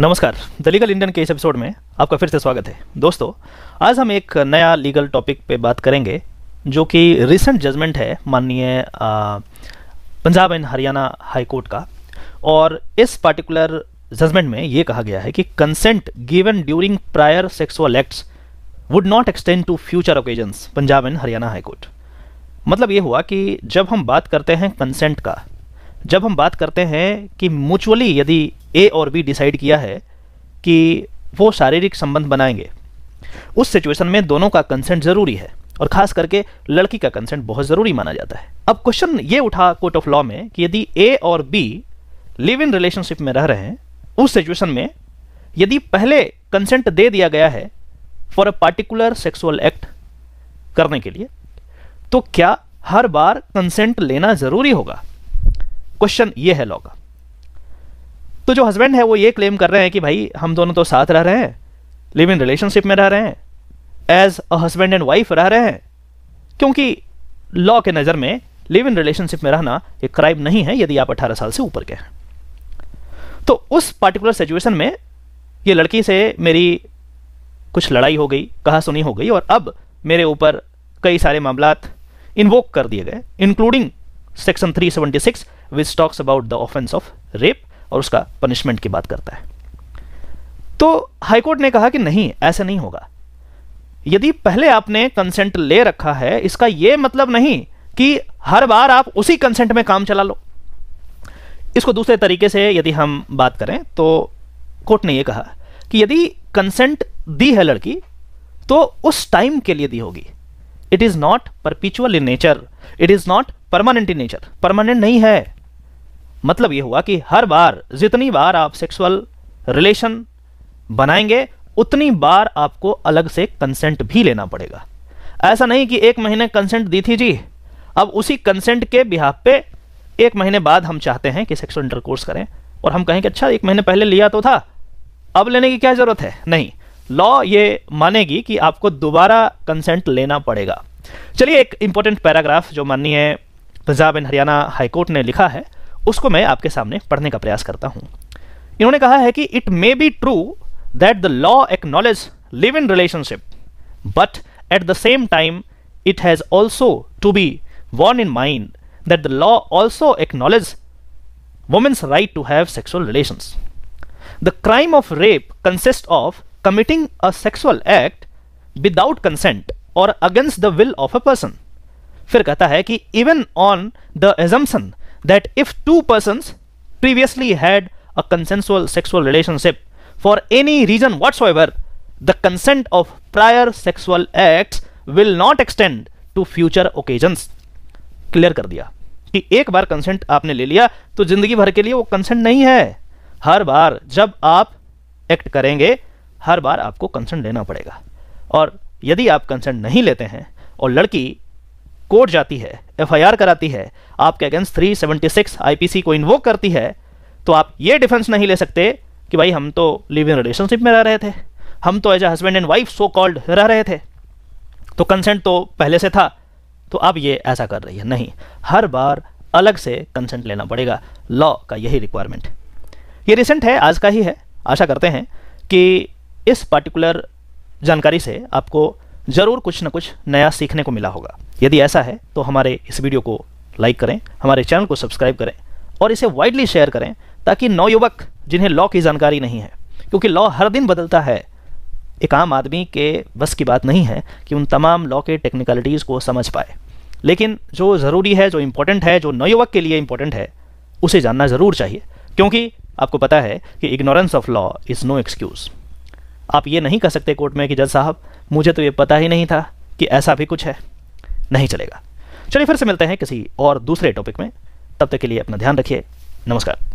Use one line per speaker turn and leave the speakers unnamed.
नमस्कार the legal Indian के इस एपिसोड में आपका फिर से स्वागत है दोस्तों आज हम एक नया लीगल टॉपिक पे बात करेंगे जो कि रिसेंट जजमेंट है माननीय Punjab and Haryana high court का और इस पार्टिकुलर जजमेंट में ये कहा गया है कि consent given during prior sexual acts would not extend to future occasions Punjab and Haryana high court मतलब ये हुआ कि जब हम बात करते हैं कंसेंट का जब हम बात करते हैं कि म्यूचुअली यदि ए और बी डिसाइड किया है कि वो शारीरिक संबंध बनाएंगे उस सिचुएशन में दोनों का कंसेंट ज़रूरी है और खास करके लड़की का कंसेंट बहुत ज़रूरी माना जाता है अब क्वेश्चन ये उठा कोर्ट ऑफ लॉ में कि यदि ए और बी लिव इन रिलेशनशिप में रह रहे हैं उस सिचुएशन में यदि पहले कंसेंट दे दिया गया है for a particular sexual act करने के लिए तो क्या हर बार कंसेंट लेना ज़रूरी होगा क्वेश्चन ये है लॉ का तो जो हस्बैंड है वो ये क्लेम कर रहे हैं कि भाई हम दोनों तो साथ रह रहे हैं लिव इन रिलेशनशिप में रह रहे हैं as a husband and wife रह रहे हैं क्योंकि लॉ के नज़र में लिव इन रिलेशनशिप में रहना एक क्राइम नहीं है यदि आप 18 साल से ऊपर के हैं तो उस पार्टिकुलर सिचुएशन में ये लड़की से मेरी कुछ लड़ाई हो गई कहा सुनी हो गई और अब मेरे ऊपर कई सारे मामला इन्वोक कर दिए गए including section 376 which talks about the offence of rape और उसका पनिशमेंट की बात करता है तो हाईकोर्ट ने कहा कि नहीं ऐसे नहीं होगा यदि पहले आपने कंसेंट ले रखा है इसका यह मतलब नहीं कि हर बार आप उसी कंसेंट में काम चला लो इसको दूसरे तरीके से यदि हम बात करें तो कोर्ट ने यह कहा कि यदि कंसेंट दी है लड़की तो उस टाइम के लिए दी होगी it is not perpetual in nature it is not permanent in nature permanent नहीं है मतलब ये हुआ कि हर बार जितनी बार आप सेक्सुअल रिलेशन बनाएंगे उतनी बार आपको अलग से कंसेंट भी लेना पड़ेगा ऐसा नहीं कि एक महीने कंसेंट दी थी जी अब उसी कंसेंट के बिहाफ पे एक महीने बाद हम चाहते हैं कि सेक्सुअल इंटरकोर्स करें और हम कहें कि अच्छा एक महीने पहले लिया तो था अब लेने की क्या ज़रूरत है नहीं लॉ ये मानेगी कि आपको दोबारा कंसेंट लेना पड़ेगा चलिए एक इंपॉर्टेंट पैराग्राफ जो माननीय पंजाब एंड हरियाणा हाईकोर्ट ने लिखा है उसको मैं आपके सामने पढ़ने का प्रयास करता हूं इन्होंने कहा है कि it may be true that the law acknowledge live in relationship but at the same time it has also to be borne in mind that the law also acknowledge women's right to have sexual relation the crime of rape consist of committing a sexual act without consent और against the will of a person फिर कहता है कि even on the assumption that if two persons previously had a consensual sexual relationship for any reason whatsoever, the consent of prior sexual acts will not extend to future occasions. clear kar diya ki ek bar consent aapne le liya to zindagi bhar ke liye wo consent nahi hai har bar jab aap act karenge har bar aapko consent lena padega aur यदि आप consent नहीं लेते हैं और लड़की court जाती है FIR कराती है आपके अगेंस्ट 376 आईपीसी को इन्वोक करती है तो आप ये डिफेंस नहीं ले सकते कि भाई हम तो लिव इन रिलेशनशिप में रह रहे थे हम तो as a husband and wife so called रह रहे थे तो कंसेंट तो पहले से था तो अब ये ऐसा कर रही है नहीं हर बार अलग से कंसेंट लेना पड़ेगा लॉ का यही रिक्वायरमेंट ये रिसेंट है आज का ही है आशा करते हैं कि इस पार्टिकुलर जानकारी से आपको ज़रूर कुछ ना कुछ नया सीखने को मिला होगा यदि ऐसा है तो हमारे इस वीडियो को लाइक करें हमारे चैनल को सब्सक्राइब करें और इसे वाइडली शेयर करें ताकि नौयुवक जिन्हें लॉ की जानकारी नहीं है क्योंकि लॉ हर दिन बदलता है एक आम आदमी के बस की बात नहीं है कि उन तमाम लॉ के टेक्निकलिटीज़ को समझ पाए लेकिन जो ज़रूरी है जो इम्पोर्टेंट है जो नवयुवक के लिए इम्पोर्टेंट है उसे जानना ज़रूर चाहिए क्योंकि आपको पता है कि ignorance of law is no excuse आप ये नहीं कह सकते कोर्ट में कि जज साहब मुझे तो ये पता ही नहीं था कि ऐसा भी कुछ है नहीं चलेगा चलिए फिर से मिलते हैं किसी और दूसरे टॉपिक में तब तक के लिए अपना ध्यान रखिए नमस्कार